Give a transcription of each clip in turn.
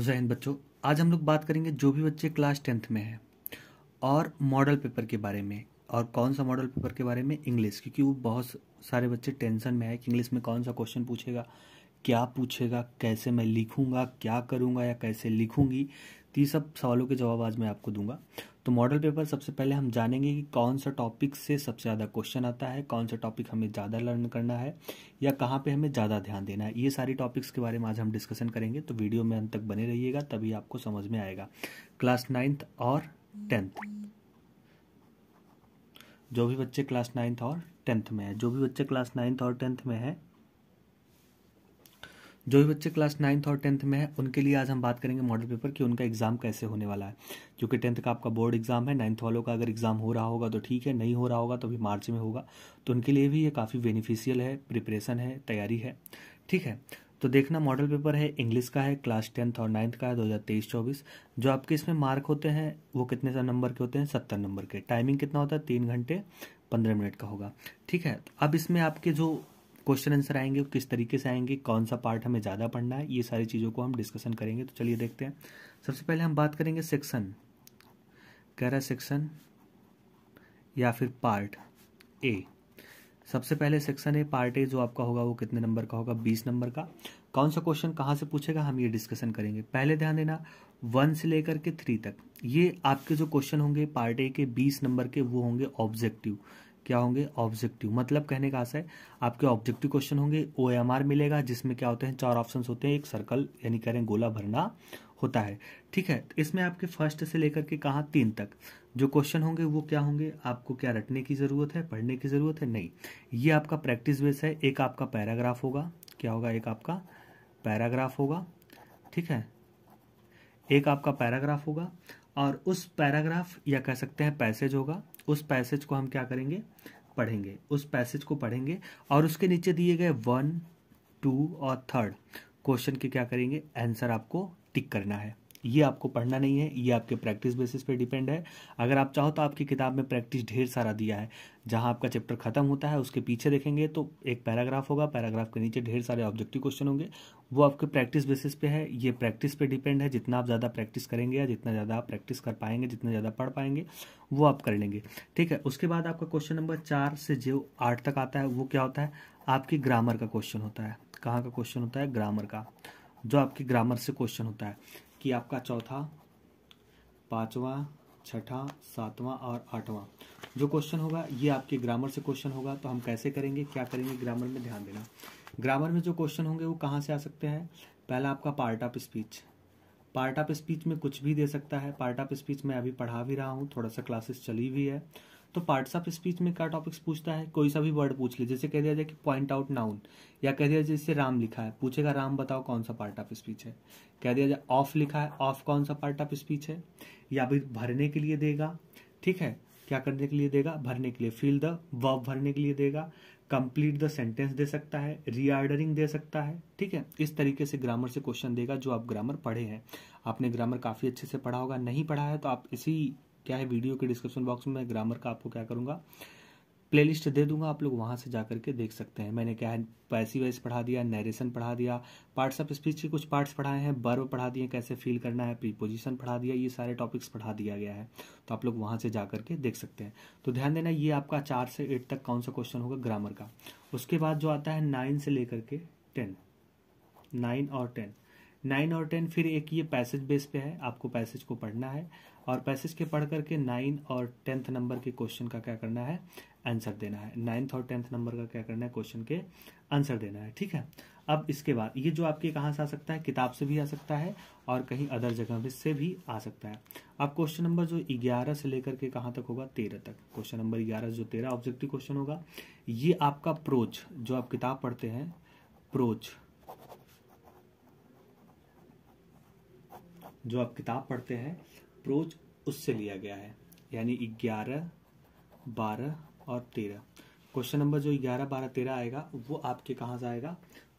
फिरोज़ा बच्चों आज हम लोग बात करेंगे जो भी बच्चे क्लास टेंथ में हैं और मॉडल पेपर के बारे में और कौन सा मॉडल पेपर के बारे में इंग्लिश क्योंकि वो बहुत सारे बच्चे टेंशन में है कि इंग्लिश में कौन सा क्वेश्चन पूछेगा क्या पूछेगा कैसे मैं लिखूंगा क्या करूँगा या कैसे लिखूंगी तो सब सवालों के जवाब आज मैं आपको दूंगा तो मॉडल पेपर सबसे पहले हम जानेंगे कि कौन सा टॉपिक से सबसे ज़्यादा क्वेश्चन आता है कौन सा टॉपिक हमें ज़्यादा लर्न करना है या कहाँ पे हमें ज़्यादा ध्यान देना है ये सारी टॉपिक्स के बारे में आज हम डिस्कशन करेंगे तो वीडियो में अंत तक बने रहिएगा तभी आपको समझ में आएगा क्लास नाइन्थ और टेंथ जो भी बच्चे क्लास नाइन्थ और टेंथ में है जो भी बच्चे क्लास नाइन्थ और टेंथ में है जो भी बच्चे क्लास नाइन्थ और टेंथ में है उनके लिए आज हम बात करेंगे मॉडल पेपर कि उनका एग्ज़ाम कैसे होने वाला है क्योंकि टेंथ का आपका बोर्ड एग्ज़ाम है नाइन्थ वालों का अगर एग्ज़ाम हो रहा होगा तो ठीक है नहीं हो रहा होगा तो अभी मार्च में होगा तो उनके लिए भी ये काफ़ी बेनिफिशियल है प्रिपरेशन है तैयारी है ठीक है तो देखना मॉडल पेपर है इंग्लिश का है क्लास टेंथ और नाइन्थ का है दो हज़ार तेईस चौबीस जो आपके इसमें मार्क होते हैं वो कितने सा नंबर के होते हैं सत्तर नंबर के टाइमिंग कितना होता है तीन घंटे पंद्रह मिनट का होगा ठीक है अब इसमें आपके जो क्वेश्चन आंसर आएंगे किस तरीके से आएंगे कौन सा पार्ट हमें ज़्यादा पढ़ना है ये सारी चीज़ों को हम डिस्कशन करेंगे तो चलिए देखते हैं सबसे पहले हम बात करेंगे सेक्शन कह रहा सेक्शन या फिर पार्ट ए सबसे पहले सेक्शन ए पार्ट ए जो आपका होगा वो कितने नंबर का होगा बीस नंबर का कौन सा क्वेश्चन कहाँ से पूछेगा हम ये डिस्कशन करेंगे पहले ध्यान देना वन से लेकर के थ्री तक ये आपके जो क्वेश्चन होंगे पार्ट ए के बीस नंबर के वो होंगे ऑब्जेक्टिव क्या होंगे ऑब्जेक्टिव मतलब कहने का आशा है आपके ऑब्जेक्टिव क्वेश्चन होंगे ओ एम आर मिलेगा जिसमें क्या होते हैं चार ऑप्शन होते हैं एक सर्कल यानी कह रहे हैं गोला भरना होता है ठीक है तो इसमें आपके फर्स्ट से लेकर के कहाँ तीन तक जो क्वेश्चन होंगे वो क्या होंगे आपको क्या रटने की ज़रूरत है पढ़ने की ज़रूरत है नहीं ये आपका प्रैक्टिस बेस है एक आपका पैराग्राफ होगा क्या होगा एक आपका पैराग्राफ होगा ठीक है एक आपका पैराग्राफ होगा और उस पैराग्राफ या कह सकते हैं पैसेज होगा उस पैसेज को हम क्या करेंगे पढ़ेंगे उस पैसेज को पढ़ेंगे और उसके नीचे दिए गए वन टू और थर्ड क्वेश्चन के क्या करेंगे आंसर आपको टिक करना है ये आपको पढ़ना नहीं है ये आपके प्रैक्टिस बेसिस पे डिपेंड है अगर आप चाहो तो आपकी किताब में प्रैक्टिस ढेर सारा दिया है जहाँ आपका चैप्टर खत्म होता है उसके पीछे देखेंगे तो एक पैराग्राफ होगा पैराग्राफ के नीचे ढेर सारे ऑब्जेक्टिव क्वेश्चन होंगे वो आपके प्रैक्टिस बेसिस पे है ये प्रैक्टिस पे डिपेंड है जितना आप ज़्यादा प्रैक्टिस करेंगे या जितना ज़्यादा आप प्रैक्टिस कर पाएंगे जितना ज़्यादा पढ़ पाएंगे वो आप कर लेंगे ठीक है उसके बाद आपका क्वेश्चन नंबर चार से जो आठ तक आता है वो क्या होता है आपकी ग्रामर का क्वेश्चन होता है कहाँ का क्वेश्चन होता है ग्रामर का जो आपकी ग्रामर से क्वेश्चन होता है कि आपका चौथा पाँचवा छठा सातवां और आठवा जो क्वेश्चन होगा ये आपके ग्रामर से क्वेश्चन होगा तो हम कैसे करेंगे क्या करेंगे ग्रामर में ध्यान देना ग्रामर में जो क्वेश्चन होंगे वो कहाँ से आ सकते हैं पहला आपका part of speech part of speech में कुछ भी दे सकता है पार्ट ऑफ स्पीच मैं अभी पढ़ा भी रहा हूँ थोड़ा सा क्लासेस चली भी है तो पार्ट्स ऑफ स्पीच में क्या टॉपिक्स पूछता है कोई सा भी वर्ड पूछ ले जैसे कह दिया जाए कि पॉइंट आउट नाउन या कह दिया जैसे राम लिखा है पूछेगा राम बताओ कौन सा पार्ट ऑफ स्पीच है कह दिया जाए ऑफ लिखा है ऑफ कौन सा पार्ट ऑफ स्पीच है या फिर भरने के लिए देगा ठीक है क्या करने के लिए देगा भरने के लिए फील द वर्ब भरने के लिए देगा कंप्लीट द सेंटेंस दे सकता है रीआर्डरिंग दे सकता है ठीक है इस तरीके से ग्रामर से क्वेश्चन देगा जो आप ग्रामर पढ़े हैं आपने ग्रामर काफ़ी अच्छे से पढ़ा होगा नहीं पढ़ा है तो आप इसी क्या है वीडियो के डिस्क्रिप्शन बॉक्स में मैं ग्रामर का आपको क्या करूँगा प्लेलिस्ट दे दूंगा आप लोग वहाँ से जा करके देख सकते हैं मैंने क्या है पैसी वाइज पढ़ा दिया नरेशन पढ़ा दिया पार्ट्स ऑफ स्पीच के कुछ पार्ट्स पढ़ाए हैं बर्व पढ़ा दिए कैसे फील करना है प्रीपोजिशन पढ़ा दिया ये सारे टॉपिक्स पढ़ा दिया गया है तो आप लोग वहाँ से जा करके देख सकते हैं तो ध्यान देना ये आपका चार से एट तक कौन सा क्वेश्चन होगा ग्रामर का उसके बाद जो आता है नाइन से लेकर के टेन नाइन और टेन नाइन और टेन फिर एक ये पैसेज बेस पे है आपको पैसेज को पढ़ना है और पैसेज के पढ़ करके नाइन और टेंथ नंबर के क्वेश्चन का क्या करना है आंसर देना है नाइन्थ और टेंथ नंबर का क्या करना है क्वेश्चन के आंसर देना है ठीक है अब इसके बाद ये जो आपके कहाँ से आ सकता है किताब से भी आ सकता है और कहीं अदर जगह से भी आ सकता है अब क्वेश्चन नंबर जो ग्यारह से लेकर के कहाँ तक होगा तेरह तक क्वेश्चन नंबर ग्यारह जो तेरह ऑब्जेक्टिव क्वेश्चन होगा ये आपका प्रोच जो आप किताब पढ़ते हैं प्रोच जो आप किताब पढ़ते हैं प्रोज उससे लिया गया है यानी ग्यारह बारह और तेरह क्वेश्चन नंबर जो ग्यारह बारह तेरह आएगा वो आपके कहाँ से आएगा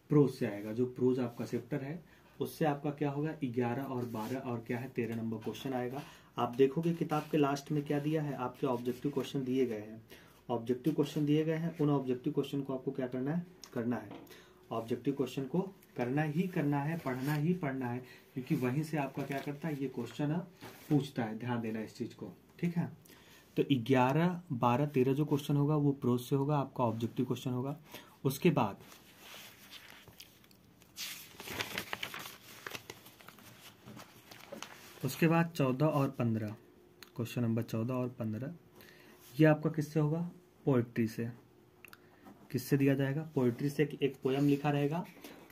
प्रोज से आएगा जो प्रोज आपका चैप्टर है उससे आपका क्या होगा ग्यारह और बारह और क्या है तेरह नंबर क्वेश्चन आएगा आप देखोगे किताब के लास्ट में क्या दिया है आपके ऑब्जेक्टिव क्वेश्चन दिए गए हैं ऑब्जेक्टिव क्वेश्चन दिए गए हैं उन ऑब्जेक्टिव क्वेश्चन को आपको क्या करना है करना है ऑब्जेक्टिव क्वेश्चन को करना ही करना है पढ़ना ही पढ़ना है क्योंकि वहीं से आपका क्या करता है ये क्वेश्चन पूछता है ध्यान देना इस चीज़ को ठीक है तो ग्यारह बारह तेरह जो क्वेश्चन होगा वो प्रोज से होगा आपका ऑब्जेक्टिव क्वेश्चन होगा उसके बाद उसके बाद चौदह और पंद्रह क्वेश्चन नंबर चौदह और पंद्रह ये आपका किससे होगा पोइट्री से किससे दिया जाएगा पोइट्री से एक पोयम लिखा रहेगा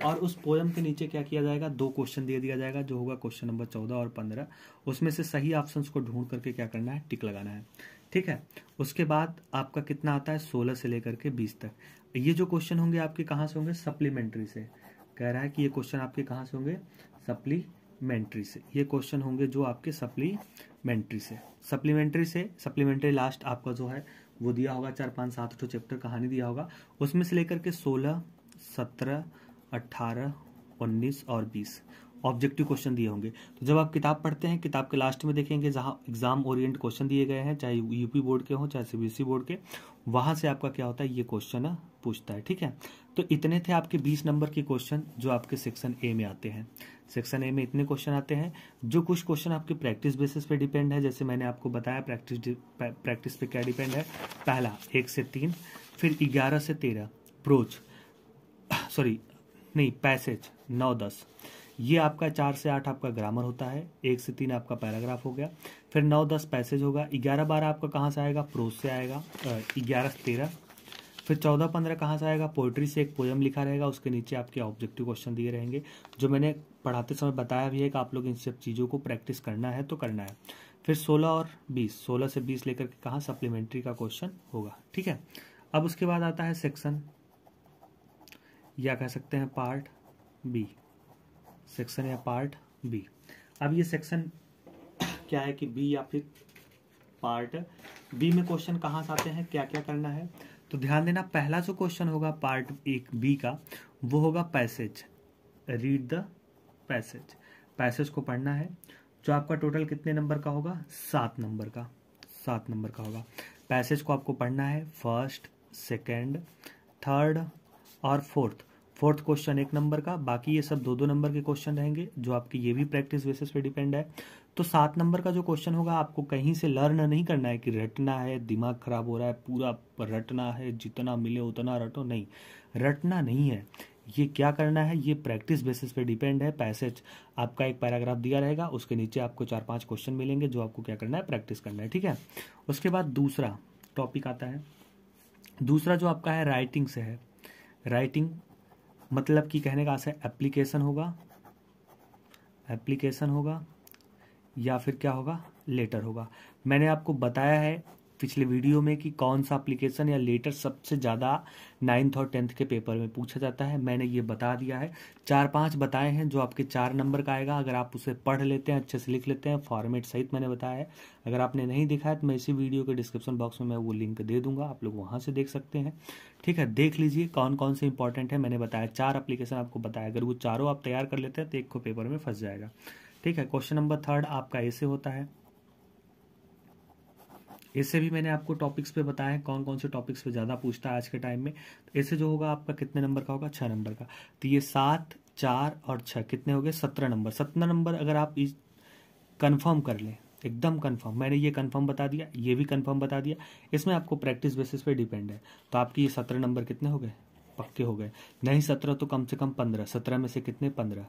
और उस पोयम के नीचे क्या किया जाएगा दो क्वेश्चन दे दिया जाएगा जो होगा क्वेश्चन नंबर चौदह और पंद्रह उसमें से सही ऑप्शन को ढूंढ करके क्या करना है टिक लगाना है ठीक है उसके बाद आपका कितना आता है सोलह से लेकर के बीस तक ये जो क्वेश्चन होंगे आपके कहाँ से होंगे सप्लीमेंट्री से कह रहा है कि ये क्वेश्चन आपके कहाँ से होंगे सप्लीमेंट्री से ये क्वेश्चन होंगे जो आपके सप्लीमेंट्री से सप्लीमेंट्री से सप्लीमेंट्री लास्ट आपका जो है वो दिया होगा चार पाँच सात अठो चैप्टर कहानी दिया होगा उसमें से लेकर के सोलह सत्रह अट्ठारह उन्नीस और बीस ऑब्जेक्टिव क्वेश्चन दिए होंगे तो जब आप किताब पढ़ते हैं किताब के लास्ट में देखेंगे जहाँ एग्जाम ओरिएंट क्वेश्चन दिए गए हैं चाहे यूपी बोर्ड के हों चाहे सीबीएसई बोर्ड के वहाँ से आपका क्या होता है ये क्वेश्चन पूछता है ठीक है तो इतने थे आपके 20 नंबर के क्वेश्चन जो आपके सेक्शन ए में आते हैं सेक्शन ए में इतने क्वेश्चन आते हैं जो कुछ क्वेश्चन आपके प्रैक्टिस बेसिस पे डिपेंड है जैसे मैंने आपको बताया प्रैक्टिस प्रैक्टिस पे क्या डिपेंड है पहला एक से तीन फिर ग्यारह से तेरह प्रोच सॉरी नहीं पैसेज नौ दस ये आपका चार से आठ आपका ग्रामर होता है एक से तीन आपका पैराग्राफ हो गया फिर नौ दस पैसेज होगा ग्यारह बारह आपका कहाँ से आएगा प्रोज से आएगा ग्यारह तेरह फिर चौदह पंद्रह कहाँ से आएगा पोइट्री से एक पोयम लिखा रहेगा उसके नीचे आपके ऑब्जेक्टिव क्वेश्चन दिए रहेंगे जो मैंने पढ़ाते समय बताया भी है कि आप लोग इन सब चीज़ों को प्रैक्टिस करना है तो करना है फिर सोलह और बीस सोलह से बीस लेकर के कहाँ सप्लीमेंट्री का क्वेश्चन होगा ठीक है अब उसके बाद आता है सेक्शन या कह सकते हैं पार्ट बी सेक्शन या पार्ट बी अब ये सेक्शन क्या है कि बी या फिर पार्ट बी में क्वेश्चन कहाँ से आते हैं क्या क्या करना है तो ध्यान देना पहला जो क्वेश्चन होगा पार्ट एक बी का वो होगा passage read the passage passage को पढ़ना है जो आपका टोटल कितने नंबर का होगा सात नंबर का सात नंबर का होगा पैसेज को आपको पढ़ना है फर्स्ट सेकेंड थर्ड और फोर्थ फोर्थ क्वेश्चन एक नंबर का बाकी ये सब दो दो नंबर के क्वेश्चन रहेंगे जो आपकी ये भी प्रैक्टिस बेसिस पे डिपेंड है तो सात नंबर का जो क्वेश्चन होगा आपको कहीं से लर्न नहीं करना है कि रटना है दिमाग खराब हो रहा है पूरा रटना है जितना मिले उतना रटो नहीं रटना नहीं है ये क्या करना है ये प्रैक्टिस बेसिस पे डिपेंड है पैसेज आपका एक पैराग्राफ दिया रहेगा उसके नीचे आपको चार पांच क्वेश्चन मिलेंगे जो आपको क्या करना है प्रैक्टिस करना है ठीक है उसके बाद दूसरा टॉपिक आता है दूसरा जो आपका है राइटिंग से है राइटिंग मतलब कि कहने का आशा एप्लीकेशन होगा एप्लीकेशन होगा या फिर क्या होगा लेटर होगा मैंने आपको बताया है पिछले वीडियो में कि कौन सा एप्लीकेशन या लेटर सबसे ज़्यादा नाइन्थ और टेंथ के पेपर में पूछा जाता है मैंने ये बता दिया है चार पांच बताए हैं जो आपके चार नंबर का आएगा अगर आप उसे पढ़ लेते हैं अच्छे से लिख लेते हैं फॉर्मेट सहित मैंने बताया है अगर आपने नहीं देखा है तो मैं इसी वीडियो के डिस्क्रिप्शन बॉक्स में मैं वो लिंक दे दूंगा आप लोग वहाँ से देख सकते हैं ठीक है देख लीजिए कौन कौन से इंपॉर्टेंट है मैंने बताया चार अप्लीकेशन आपको बताया अगर वो चारों आप तैयार कर लेते हैं तो एक को पेपर में फंस जाएगा ठीक है क्वेश्चन नंबर थर्ड आपका ऐसे होता है ऐसे भी मैंने आपको टॉपिक्स पे बताया है कौन कौन से टॉपिक्स पे ज़्यादा पूछता है आज के टाइम में तो इससे जो होगा आपका कितने नंबर का होगा छह नंबर का तो ये सात चार और छह कितने हो गए सत्रह नंबर सत्रह नंबर अगर आप कंफर्म कर लें एकदम कंफर्म मैंने ये कंफर्म बता दिया ये भी कंफर्म बता दिया इसमें आपको प्रैक्टिस बेसिस पे डिपेंड है तो आपकी ये सत्रह नंबर कितने हो गए पक्के हो गए नहीं सत्रह तो कम से कम पंद्रह सत्रह में से कितने पंद्रह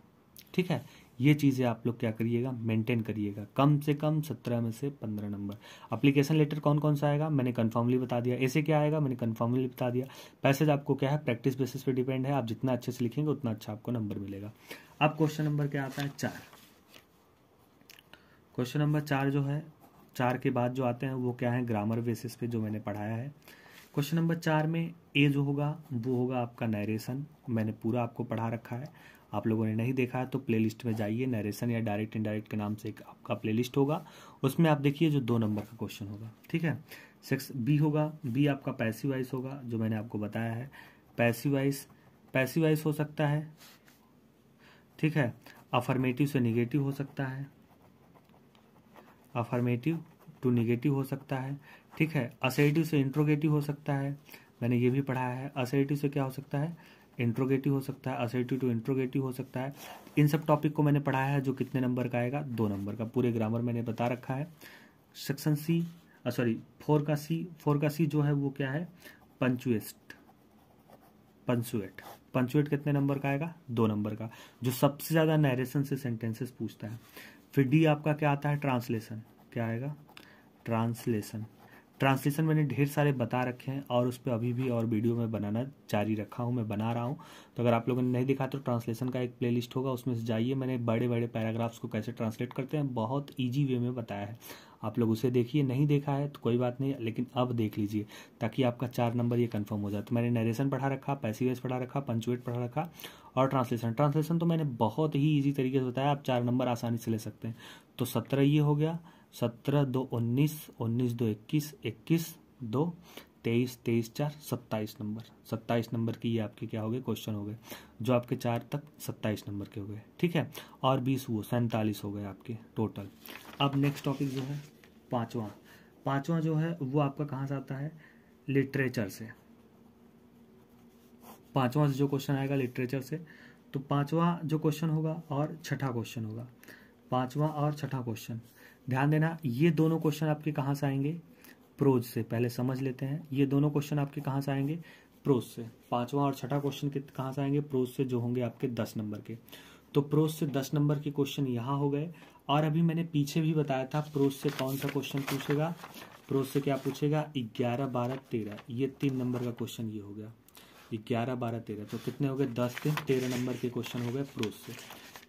ठीक है ये चीज़ें आप लोग क्या करिएगा मेंटेन करिएगा कम से कम सत्रह में से पंद्रह नंबर अप्लीकेशन लेटर कौन कौन सा आएगा मैंने कन्फर्मली बता दिया ऐसे क्या आएगा मैंने कन्फर्मली बता दिया पैसेज आपको क्या है प्रैक्टिस बेसिस पे डिपेंड है आप जितना अच्छे से लिखेंगे उतना अच्छा आपको नंबर मिलेगा अब क्वेश्चन नंबर क्या आता है चार क्वेश्चन नंबर चार जो है चार के बाद जो आते हैं वो क्या है ग्रामर बेसिस पे जो मैंने पढ़ाया है क्वेश्चन नंबर चार में ए जो होगा वो होगा आपका नरेशन मैंने पूरा आपको पढ़ा रखा है आप लोगों ने नहीं देखा है तो प्लेलिस्ट में जाइए नरेशन या डायरेक्ट इनडायरेक्ट के नाम से एक आपका प्लेलिस्ट होगा उसमें आप देखिए जो दो नंबर का क्वेश्चन होगा ठीक है सेक्स बी होगा बी आपका पैसिव वाइस होगा जो मैंने आपको बताया है पैसिव वाइस पैसिव वाइस हो सकता है ठीक है अफर्मेटिव से निगेटिव हो सकता है अफर्मेटिव टू निगेटिव हो सकता है ठीक है असेटिव से इंट्रोगेटिव हो सकता है मैंने ये भी पढ़ा है असेटिव से क्या हो सकता है इंट्रोगेटिव हो सकता है असर्टिव टू इंट्रोगेटिव हो सकता है इन सब टॉपिक को मैंने पढ़ाया है जो कितने नंबर का आएगा दो नंबर का पूरे ग्रामर मैंने बता रखा है सेक्शन सी सॉरी फोर का सी फोर का सी जो है वो क्या है पंचुएस्ट पंचुएट पंचुएट कितने नंबर का आएगा दो नंबर का जो सबसे ज़्यादा नरेशन से सेंटेंसेस पूछता है फिर डी आपका क्या आता है ट्रांसलेशन क्या आएगा ट्रांसलेशन ट्रांसलेशन मैंने ढेर सारे बता रखे हैं और उस पर अभी भी और वीडियो में बनाना जारी रखा हूँ मैं बना रहा हूँ तो अगर आप लोगों ने नहीं दिखा तो ट्रांसलेशन का एक प्लेलिस्ट होगा उसमें से जाइए मैंने बड़े बड़े पैराग्राफ्स को कैसे ट्रांसलेट करते हैं बहुत ईजी वे में बताया है आप लोग उसे देखिए नहीं देखा है तो कोई बात नहीं लेकिन अब देख लीजिए ताकि आपका चार नंबर ये कंफर्म हो जाए तो मैंने नरेशन पढ़ा रखा पैसिवेस पढ़ा रखा पंचुएट पढ़ा रखा और ट्रांसलेशन ट्रांसलेशन तो मैंने बहुत ही ईजी तरीके से बताया आप चार नंबर आसानी से ले सकते हैं तो सत्रह ये हो गया सत्रह दो उन्नीस उन्नीस दो इक्कीस इक्कीस दो तेईस तेईस चार सत्ताईस नंबर सत्ताईस नंबर की ये आपके क्या हो गए क्वेश्चन हो गए जो आपके चार तक सत्ताईस नंबर के हो गए ठीक है और बीस वो सैंतालीस हो गए आपके टोटल अब नेक्स्ट टॉपिक जो है पांचवा पांचवा जो है वो आपका कहाँ से आता है लिटरेचर से से जो क्वेश्चन आएगा लिटरेचर से तो पांचवा जो क्वेश्चन होगा और छठा क्वेश्चन होगा पांचवा और छठा क्वेश्चन ध्यान देना ये दोनों क्वेश्चन आपके कहाँ से आएंगे प्रोज से पहले समझ लेते हैं ये दोनों क्वेश्चन आपके कहाँ से आएंगे प्रोज से पांचवा और छठा क्वेश्चन के कहाँ से आएंगे प्रोज से जो होंगे आपके दस नंबर के तो प्रोज से दस नंबर के क्वेश्चन यहाँ हो गए और अभी मैंने पीछे भी बताया था प्रोज से कौन सा क्वेश्चन पूछेगा प्रोज से क्या पूछेगा ग्यारह बारह तेरह ये तीन नंबर का क्वेश्चन ये हो गया ग्यारह बारह तेरह तो कितने हो गए दस तीन तेरह नंबर के क्वेश्चन हो गए प्रोज से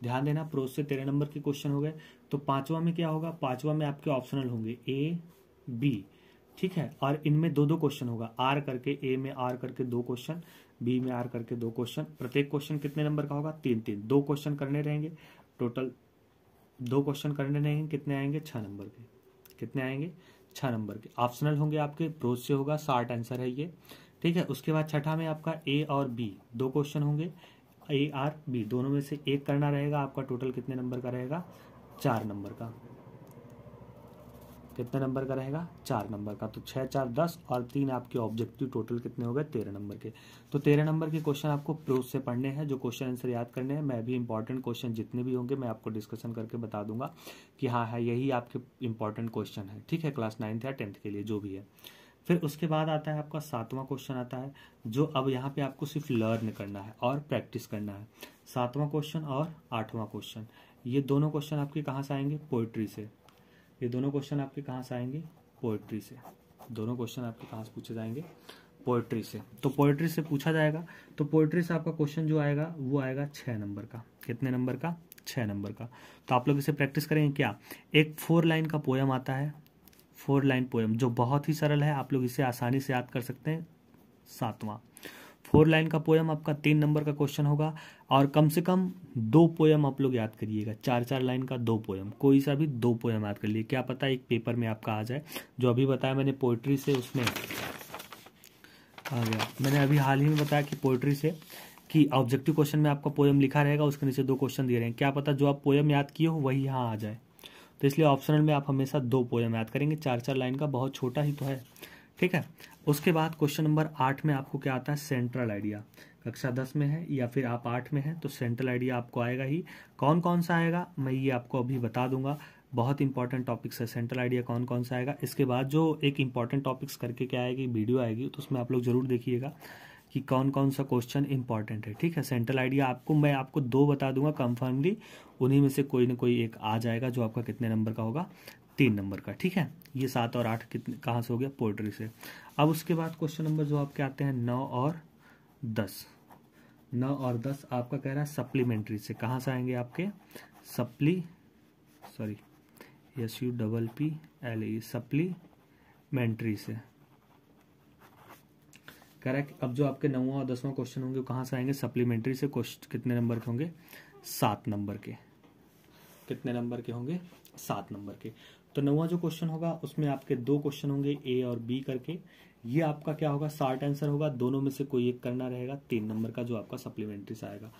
ध्यान देना प्रोज से तेरह नंबर के क्वेश्चन हो गए तो पांचवा में क्या होगा पांचवा में आपके ऑप्शनल होंगे ए बी ठीक है और इनमें दो दो क्वेश्चन होगा आर करके ए में आर करके दो क्वेश्चन बी में आर करके दो क्वेश्चन प्रत्येक क्वेश्चन कितने नंबर का होगा तीन तीन दो क्वेश्चन करने रहेंगे टोटल दो क्वेश्चन करने रहेंगे कितने आएंगे छह नंबर के कितने आएंगे छह नंबर के ऑप्शनल होंगे आपके प्रोज से होगा शार्ट आंसर है ये ठीक है उसके बाद छठा में आपका ए और बी दो क्वेश्चन होंगे ए आर बी दोनों में से एक करना रहेगा आपका टोटल कितने नंबर का रहेगा चार नंबर का कितने नंबर का रहेगा चार नंबर का तो छः चार दस और तीन आपके ऑब्जेक्टिव टोटल कितने हो गए तेरह नंबर के तो तेरह नंबर के क्वेश्चन आपको प्रोज से पढ़ने हैं जो क्वेश्चन आंसर याद करने हैं मैं भी इंपॉर्टेंट क्वेश्चन जितने भी होंगे मैं आपको डिस्कशन करके बता दूंगा कि हाँ है यही आपके इंपॉर्टेंट क्वेश्चन है ठीक है क्लास नाइन्थ या टेंथ के लिए जो भी है फिर उसके बाद आता है आपका सातवां क्वेश्चन आता है जो अब यहाँ पे आपको सिर्फ लर्न करना है और प्रैक्टिस करना है सातवां क्वेश्चन और आठवां क्वेश्चन ये दोनों क्वेश्चन आपके कहाँ से आएंगे पोइट्री से ये दोनों क्वेश्चन आपके कहाँ से आएंगे पोइट्री से दोनों क्वेश्चन आपके कहाँ से पूछे जाएंगे पोइट्री से तो पोइट्री से पूछा जाएगा तो पोइट्री से आपका क्वेश्चन जो आएगा वो आएगा छः नंबर का कितने नंबर का छः नंबर का तो आप लोग इसे प्रैक्टिस करेंगे क्या एक फोर लाइन का पोयम आता है फोर लाइन पोएम जो बहुत ही सरल है आप लोग इसे आसानी से याद कर सकते हैं सातवां फोर लाइन का पोएम आपका तीन नंबर का क्वेश्चन होगा और कम से कम दो पोएम आप लोग याद करिएगा चार चार लाइन का दो पोएम कोई सा भी दो पोएम याद कर लिए क्या पता एक पेपर में आपका आ जाए जो अभी बताया मैंने पोइट्री से उसमें आ गया मैंने अभी हाल ही में बताया कि पोइट्री से कि ऑब्जेक्टिव क्वेश्चन में आपका पोएम लिखा रहेगा उसके नीचे दो क्वेश्चन दिए रहे हैं क्या पता जो आप पोएम याद किए हो वही यहाँ आ जाए तो इसलिए ऑप्शनल में आप हमेशा दो पोएम याद करेंगे चार चार लाइन का बहुत छोटा ही तो है ठीक है उसके बाद क्वेश्चन नंबर आठ में आपको क्या आता है सेंट्रल आइडिया कक्षा दस में है या फिर आप आठ में हैं तो सेंट्रल आइडिया आपको आएगा ही कौन कौन सा आएगा मैं ये आपको अभी बता दूंगा बहुत इंपॉर्टेंट टॉपिक्स है सेंट्रल आइडिया कौन कौन सा आएगा इसके बाद जो एक इंपॉर्टेंट टॉपिक्स करके क्या आएगी वीडियो आएगी तो उसमें आप लोग जरूर देखिएगा कि कौन कौन सा क्वेश्चन इंपॉर्टेंट है ठीक है सेंट्रल आइडिया आपको मैं आपको दो बता दूंगा कंफर्मली उन्हीं में से कोई ना कोई एक आ जाएगा जो आपका कितने नंबर का होगा तीन नंबर का ठीक है ये सात और आठ कितने कहाँ से हो गया पोल्ट्री से अब उसके बाद क्वेश्चन नंबर जो आपके आते हैं नौ और दस नौ और दस आपका कह रहा है सप्लीमेंट्री से कहाँ से आएंगे आपके supply sorry S U double P L E supplementary से करेक्ट अब जो आपके नौवा और दसवां क्वेश्चन होंगे वो कहाँ से आएंगे सप्लीमेंट्री से क्वेश्चन कितने नंबर के होंगे सात नंबर के कितने नंबर के होंगे सात नंबर के तो नौवा जो क्वेश्चन होगा उसमें आपके दो क्वेश्चन होंगे ए और बी करके ये आपका क्या होगा शार्ट आंसर होगा दोनों में से कोई एक करना रहेगा तीन नंबर का जो आपका सप्लीमेंट्री से आएगा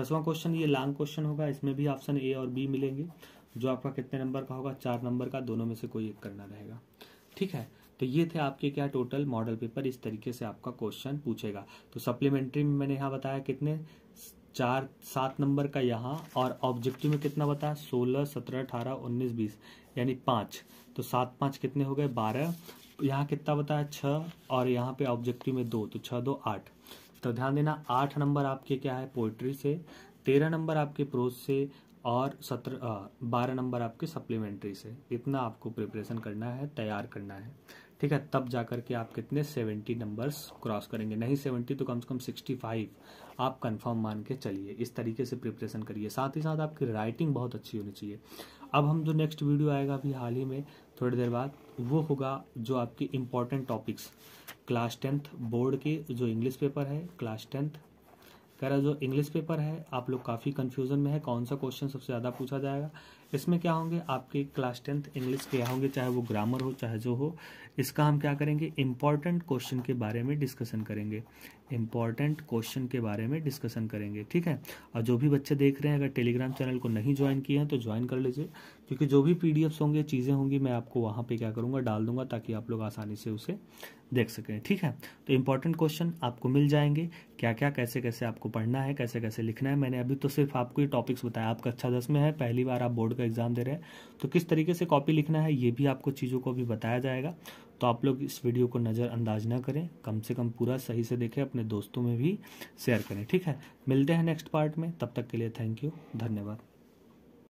दसवां क्वेश्चन ये लॉन्ग क्वेश्चन होगा इसमें भी ऑप्शन ए और बी मिलेंगे जो आपका कितने नंबर का होगा चार नंबर का दोनों में से कोई एक करना रहेगा ठीक है तो ये थे आपके क्या टोटल मॉडल पेपर इस तरीके से आपका क्वेश्चन पूछेगा तो सप्लीमेंट्री में मैंने यहाँ बताया कितने चार सात नंबर का यहाँ और ऑब्जेक्टिव में कितना बताया सोलह सत्रह अठारह उन्नीस बीस यानी पाँच तो सात पाँच कितने हो गए बारह यहाँ कितना बताया छः और यहाँ पे ऑब्जेक्टिव में दो तो छः दो आठ तो ध्यान देना आठ नंबर आपके क्या है पोइट्री से तेरह नंबर आपके प्रोज से और सत्रह बारह नंबर आपके सप्लीमेंट्री से इतना आपको प्रिपरेशन करना है तैयार करना है ठीक है तब जा के आप कितने सेवेंटी नंबर्स क्रॉस करेंगे नहीं सेवेंटी तो कम से कम सिक्सटी फाइव आप कंफर्म मान के चलिए इस तरीके से प्रिपरेशन करिए साथ ही साथ आपकी राइटिंग बहुत अच्छी होनी चाहिए अब हम जो नेक्स्ट वीडियो आएगा अभी हाल ही में थोड़ी देर बाद वो होगा जो आपके important topics class tenth board के जो इंग्लिश पेपर है क्लास टेंथ कह रहा जो इंग्लिश पेपर है आप लोग काफ़ी कन्फ्यूज़न में है कौन सा क्वेश्चन सबसे ज़्यादा पूछा जाएगा इसमें क्या होंगे आपके क्लास टेंथ इंग्लिश के होंगे चाहे वो ग्रामर हो चाहे जो हो इसका हम क्या करेंगे इम्पॉर्टेंट क्वेश्चन के बारे में डिस्कशन करेंगे इम्पॉर्टेंट क्वेश्चन के बारे में डिस्कशन करेंगे ठीक है और जो भी बच्चे देख रहे हैं अगर टेलीग्राम चैनल को नहीं ज्वाइन किए हैं तो ज्वाइन कर लीजिए क्योंकि जो भी पी होंगे चीज़ें होंगी मैं आपको वहाँ पर क्या करूँगा डाल दूंगा ताकि आप लोग आसानी से उसे देख सकें ठीक है तो इम्पॉर्टेंट क्वेश्चन आपको मिल जाएंगे क्या क्या कैसे कैसे आपको पढ़ना है कैसे कैसे लिखना है मैंने अभी तो सिर्फ आपको ये टॉपिक्स बताया आपका अच्छा दस में है पहली बार आप बोर्ड का एग्ज़ाम दे रहे हैं तो किस तरीके से कॉपी लिखना है ये भी आपको चीज़ों को भी बताया जाएगा तो आप लोग इस वीडियो को नज़रअंदाज ना करें कम से कम पूरा सही से देखें अपने दोस्तों में भी शेयर करें ठीक है मिलते हैं नेक्स्ट पार्ट में तब तक के लिए थैंक यू धन्यवाद